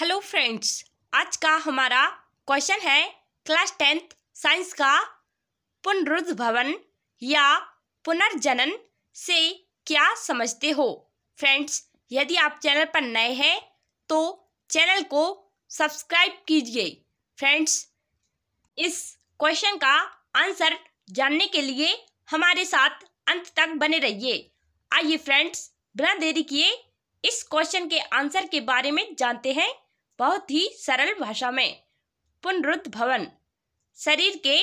hello friends आज का हमारा क्वेश्चन है क्लास टेंथ साइंस का पुनरुद्भवन या पुनर्जनन से क्या समझते हो फ्रेंड्स यदि आप चैनल पर नए हैं तो चैनल को सब्सक्राइब कीजिए फ्रेंड्स इस क्वेश्चन का आंसर जानने के लिए हमारे साथ अंत तक बने रहिए आइए फ्रेंड्स बिना देरी किए इस क्वेश्चन के आंसर के बारे में जानते हैं बहुत ही सरल भाषा में पुनरुद्ध भवन शरीर के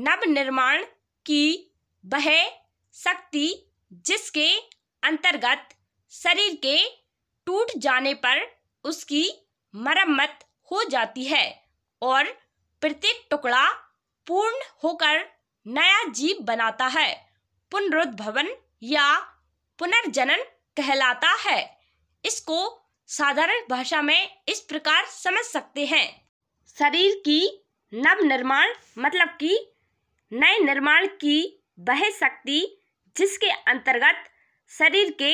नव निर्माण की वह शक्ति जिसके अंतर्गत शरीर के टूट जाने पर उसकी मरम्मत हो जाती है और प्रत्येक टुकड़ा पूर्ण होकर नया जीव बनाता है पुनरुद्भवन या पुनर्जनन कहलाता है इसको साधारण भाषा में इस प्रकार समझ सकते हैं शरीर की नव निर्माण मतलब कि नए निर्माण की वह शक्ति जिसके अंतर्गत शरीर के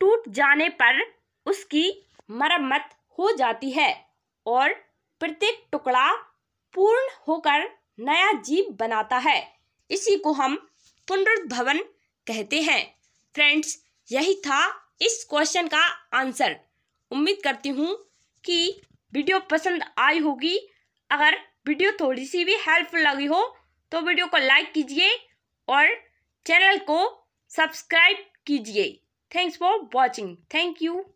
टूट जाने पर उसकी मरम्मत हो जाती है और प्रत्येक टुकड़ा पूर्ण होकर नया जीव बनाता है इसी को हम पुनरुद्भवन कहते हैं फ्रेंड्स यही था इस क्वेश्चन का आंसर उम्मीद करती हूँ कि वीडियो पसंद आई होगी अगर वीडियो थोड़ी सी भी हेल्पफुल लगी हो तो वीडियो को लाइक कीजिए और चैनल को सब्सक्राइब कीजिए thanks for watching thank you